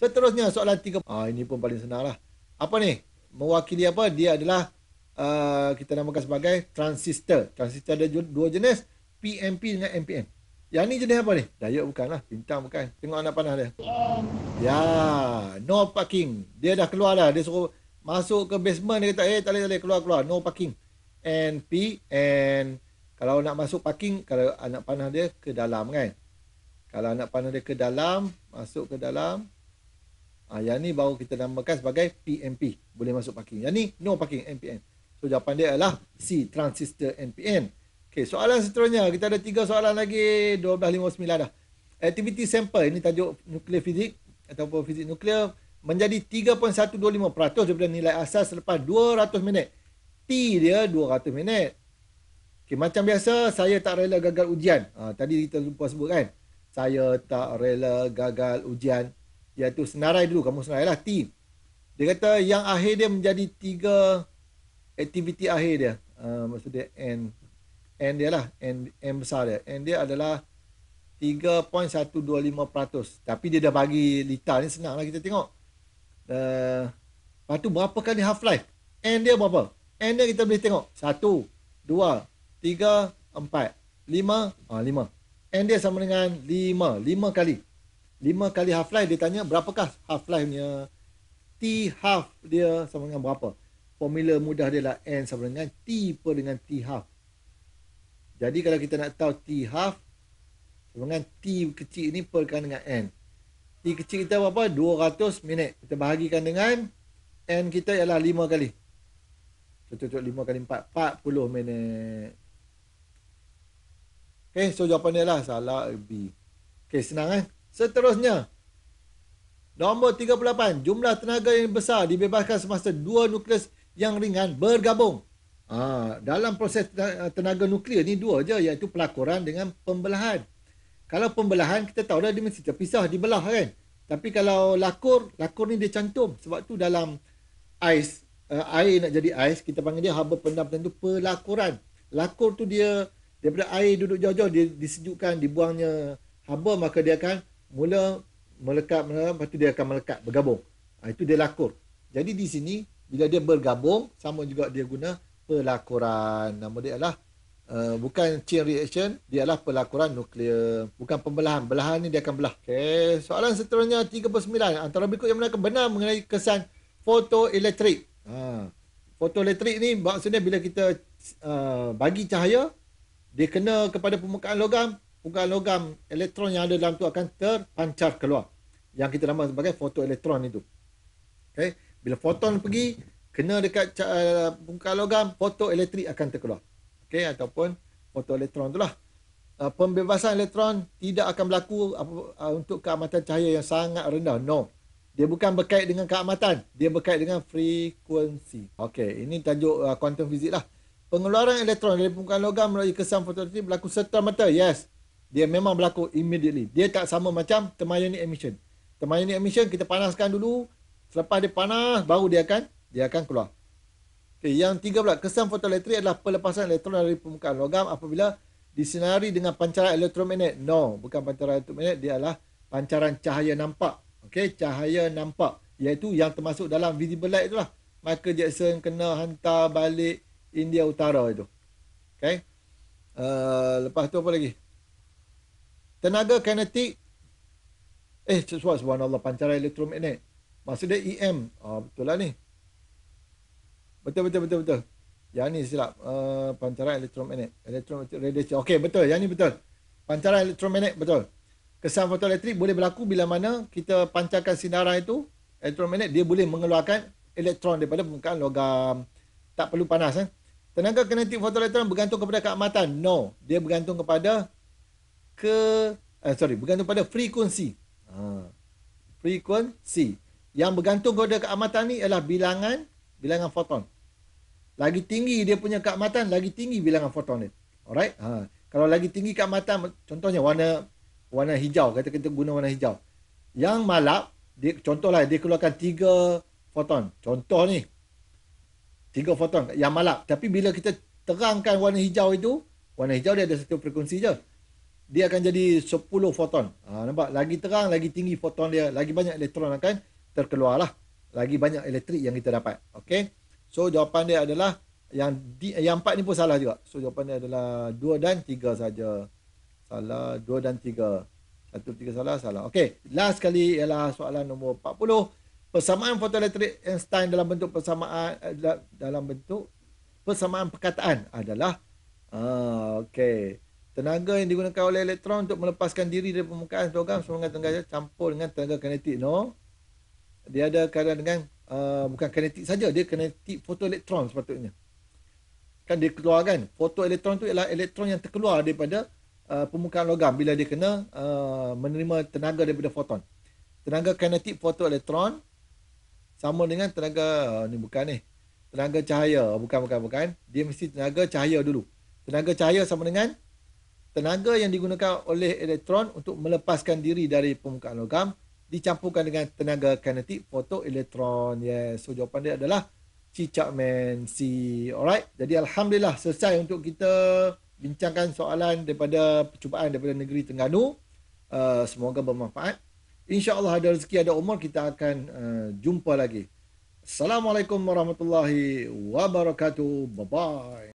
Seterusnya soalan tiga. Ah ini pun paling senang lah. Apa ni? Mewakili apa? Dia adalah uh, kita namakan sebagai transistor. Transistor ada dua jenis. PMP dengan NPN. Yang ni jenis apa ni? Dayuk bukan lah. Bintang bukan. Tengok anak panah dia. Ya. No parking. Dia dah keluar dah. Dia suruh masuk ke basement. Dia kata, eh tak boleh, tak boleh. Keluar, keluar. No parking. And P and kalau nak masuk parking, kalau anak panah dia ke dalam kan. Kalau anak panah dia ke dalam, masuk ke dalam. Ha, yang ni baru kita namakan sebagai PMP. Boleh masuk parking. Yang ni no parking, NPN. So jawapan dia adalah C, transistor NPN. Okay, soalan seterusnya. Kita ada tiga soalan lagi. 12.59 dah. Activity sampel Ini tajuk nuklear fizik. Ataupun fizik nuklear. Menjadi 3.125% daripada nilai asas selepas 200 minit. T dia 200 minit. Okay, macam biasa, saya tak rela gagal ujian. Ha, tadi kita lupa sebut kan. Saya tak rela gagal ujian iaitu senarai dulu kamu senarai lah T dia kata yang akhir dia menjadi tiga aktiviti akhir dia uh, maksud dia N N dia lah N, N besar dia N dia adalah 3.125% tapi dia dah bagi lita ni senang lah kita tengok uh, lepas tu berapa kali half life N dia berapa N dia kita boleh tengok 1 2 3 4 5 ah 5 N dia sama dengan 5 5 kali lima kali half life dia tanya berapakah half life nya T half dia sama dengan berapa formula mudah dia lah N sama dengan T per dengan T half jadi kalau kita nak tahu T half sama dengan T kecil ni per dengan N T kecil kita berapa 200 minit kita bahagikan dengan N kita ialah lima kali Contoh-contoh lima kali empat 40 minit Okay so jawapan dia lah Salah B Okay senang eh kan? Seterusnya, nombor 38, jumlah tenaga yang besar dibebaskan semasa dua nukleus yang ringan bergabung. Ha, dalam proses tenaga nuklear ni dua je iaitu pelakuran dengan pembelahan. Kalau pembelahan kita tahu dah dia mesti terpisah, dibelah kan. Tapi kalau lakur, lakur ni dia cantum. Sebab tu dalam ais, uh, air nak jadi ais, kita panggil dia haba pendam tentu pelakuran. Lakur tu dia daripada air duduk jauh-jauh dia disejukkan dibuangnya haba maka dia akan mula melekat lepas tu dia akan melekat bergabung ha, itu dia lakur jadi di sini bila dia bergabung sama juga dia guna pelakuran nama dia adalah uh, eh, bukan chain reaction dia adalah pelakuran nuklear bukan pembelahan belahan ni dia akan belah okay. soalan seterusnya 39 antara berikut yang mana benar mengenai kesan fotoelektrik ha. fotoelektrik ni maksudnya bila kita uh, bagi cahaya dia kena kepada permukaan logam logam elektron yang ada dalam tu akan terpancar keluar yang kita nama sebagai fotoelektron itu. Okay, bila foton pergi kena dekat eh, bungkal logam, fotoelektrik akan terkeluar. Okay, ataupun fotoelektron itulah. Eh, pembebasan elektron tidak akan berlaku eh, untuk keamatan cahaya yang sangat rendah. No. Dia bukan berkait dengan keamatan, dia berkait dengan frekuensi. Okey, ini tajuk kuantum fizik lah. Pengeluaran elektron dari bungkal logam melalui kesan fotoelektrik berlaku serta-merta. Yes dia memang berlaku immediately. Dia tak sama macam thermionic emission. Thermionic emission kita panaskan dulu, selepas dia panas baru dia akan dia akan keluar. Okey, yang tiga pula, kesan fotoelektrik adalah pelepasan elektron dari permukaan logam apabila disinari dengan pancaran elektromagnet. No, bukan pancaran elektromagnet, dia adalah pancaran cahaya nampak. Okey, cahaya nampak iaitu yang termasuk dalam visible light itulah. Michael Jackson kena hantar balik India Utara itu. Okey. Uh, lepas tu apa lagi? Uh, tenaga kinetik eh sesuai sebuah Allah pancaran elektromagnet maksudnya EM ah, betul lah ni betul betul betul betul yang ni silap uh, pancaran elektromagnet elektromagnet radiation ok betul yang ni betul pancaran elektromagnet betul kesan fotoelektrik boleh berlaku bila mana kita pancarkan sinaran itu elektromagnet dia boleh mengeluarkan elektron daripada permukaan logam tak perlu panas eh? tenaga kinetik fotoelektron bergantung kepada keamatan no dia bergantung kepada ke eh, sorry bergantung pada frekuensi. Ha. Frekuensi yang bergantung kepada keamatan ni ialah bilangan bilangan foton. Lagi tinggi dia punya keamatan, lagi tinggi bilangan foton dia. Alright? Ha. Kalau lagi tinggi keamatan contohnya warna warna hijau kata kita guna warna hijau. Yang malap dia contohlah dia keluarkan tiga foton. Contoh ni. tiga foton yang malap. Tapi bila kita terangkan warna hijau itu, warna hijau dia ada satu frekuensi je dia akan jadi 10 foton. Ha, nampak? Lagi terang, lagi tinggi foton dia. Lagi banyak elektron akan terkeluar lah. Lagi banyak elektrik yang kita dapat. Okay? So, jawapan dia adalah yang di, yang empat ni pun salah juga. So, jawapan dia adalah dua dan tiga saja. Salah dua dan tiga, satu tiga salah, salah. Okay. Last sekali ialah soalan nombor 40. Persamaan fotoelektrik Einstein dalam bentuk persamaan eh, dalam bentuk persamaan perkataan adalah ah, okay tenaga yang digunakan oleh elektron untuk melepaskan diri dari permukaan program semangat tenaga campur dengan tenaga kinetik no dia ada kaitan dengan uh, bukan kinetik saja dia kinetik fotoelektron sepatutnya kan dia keluar kan fotoelektron tu ialah elektron yang terkeluar daripada uh, permukaan logam bila dia kena uh, menerima tenaga daripada foton tenaga kinetik fotoelektron sama dengan tenaga uh, ni bukan ni eh. tenaga cahaya bukan bukan bukan dia mesti tenaga cahaya dulu tenaga cahaya sama dengan tenaga yang digunakan oleh elektron untuk melepaskan diri dari permukaan logam dicampurkan dengan tenaga kinetik fotoelektron. Yes, so jawapan dia adalah C Chapman C. Alright. Jadi alhamdulillah selesai untuk kita bincangkan soalan daripada percubaan daripada negeri Terengganu. Uh, semoga bermanfaat. Insya-Allah ada rezeki ada umur kita akan uh, jumpa lagi. Assalamualaikum warahmatullahi wabarakatuh. Bye bye.